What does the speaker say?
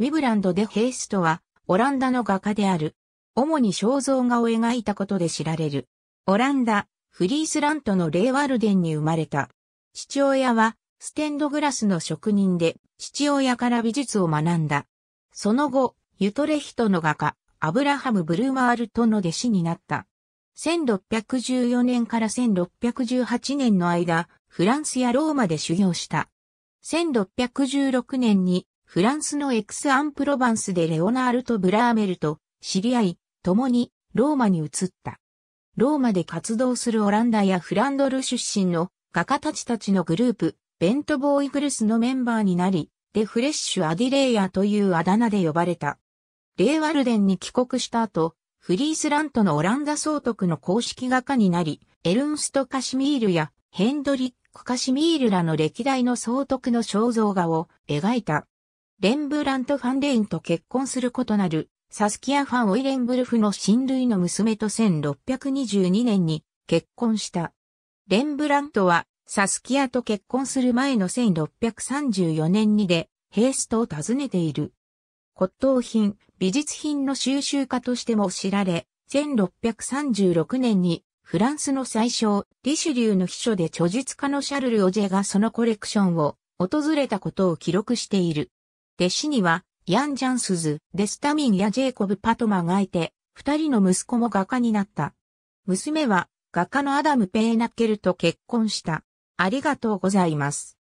ウィブランド・デ・ヘイストは、オランダの画家である。主に肖像画を描いたことで知られる。オランダ、フリースラントのレーワルデンに生まれた。父親は、ステンドグラスの職人で、父親から美術を学んだ。その後、ユトレヒトの画家、アブラハム・ブルーマールとの弟子になった。1614年から1618年の間、フランスやローマで修行した。1616年にフランスのエクス・アン・プロバンスでレオナールとブラーメルと知り合い、共にローマに移った。ローマで活動するオランダやフランドル出身の画家たちたちのグループ、ベントボーイグルスのメンバーになり、デフレッシュ・アディレイヤというあだ名で呼ばれた。レイワルデンに帰国した後、フリースラントのオランダ総督の公式画家になり、エルンスト・カシミールやヘンドリック・カシミールらの歴代の総督の肖像画を描いた。レンブラント・ファンレインと結婚することなる、サスキア・ファン・オイレンブルフの親類の娘と1622年に結婚した。レンブラントは、サスキアと結婚する前の1634年にで、ヘーストを訪ねている。骨董品、美術品の収集家としても知られ、1636年にフランスの最小、リシュリューの秘書で著述家のシャルル・オジェがそのコレクションを訪れたことを記録している。弟子には、ヤン・ジャンスズ、デスタミンやジェイコブ・パトマがいて、二人の息子も画家になった。娘は、画家のアダム・ペーナッケルと結婚した。ありがとうございます。